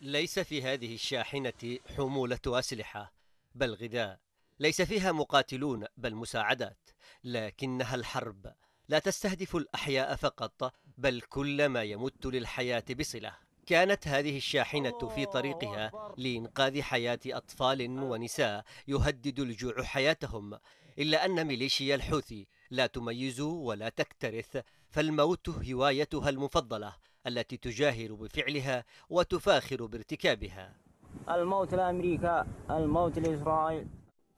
ليس في هذه الشاحنة حمولة أسلحة بل غذاء ليس فيها مقاتلون بل مساعدات لكنها الحرب لا تستهدف الأحياء فقط بل كل ما يمت للحياة بصلة كانت هذه الشاحنة في طريقها لإنقاذ حياة أطفال ونساء يهدد الجوع حياتهم إلا أن ميليشيا الحوثي لا تميز ولا تكترث فالموت هوايتها المفضلة التي تجاهر بفعلها وتفاخر بارتكابها الموت لأمريكا الموت لإسرائيل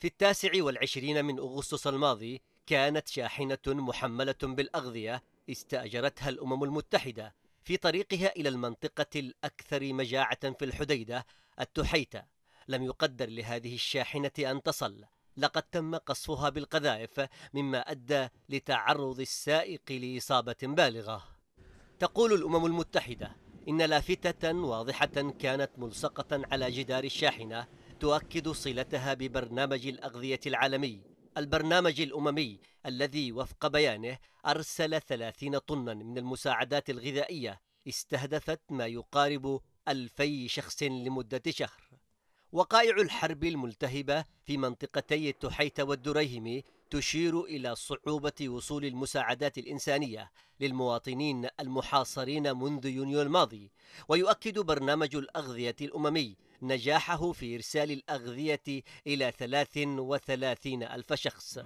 في التاسع والعشرين من أغسطس الماضي كانت شاحنة محملة بالأغذية استأجرتها الأمم المتحدة في طريقها إلى المنطقة الأكثر مجاعة في الحديدة التحيتة لم يقدر لهذه الشاحنة أن تصل لقد تم قصفها بالقذائف مما أدى لتعرض السائق لإصابة بالغة تقول الأمم المتحدة إن لافتة واضحة كانت ملصقة على جدار الشاحنة تؤكد صلتها ببرنامج الأغذية العالمي البرنامج الأممي الذي وفق بيانه أرسل 30 طنا من المساعدات الغذائية استهدفت ما يقارب ألفي شخص لمدة شهر وقائع الحرب الملتهبة في منطقتي التحيت والدريهمي تشير إلى صعوبة وصول المساعدات الإنسانية للمواطنين المحاصرين منذ يونيو الماضي ويؤكد برنامج الأغذية الأممي نجاحه في إرسال الأغذية إلى 33 ألف شخص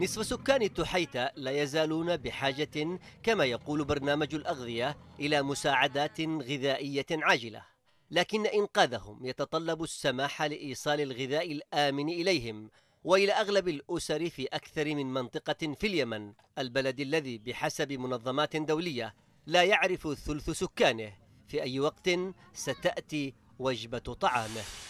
نصف سكان التحيتة لا يزالون بحاجة كما يقول برنامج الأغذية إلى مساعدات غذائية عاجلة لكن إنقاذهم يتطلب السماح لإيصال الغذاء الآمن إليهم والى اغلب الاسر في اكثر من منطقه في اليمن البلد الذي بحسب منظمات دوليه لا يعرف ثلث سكانه في اي وقت ستاتي وجبه طعامه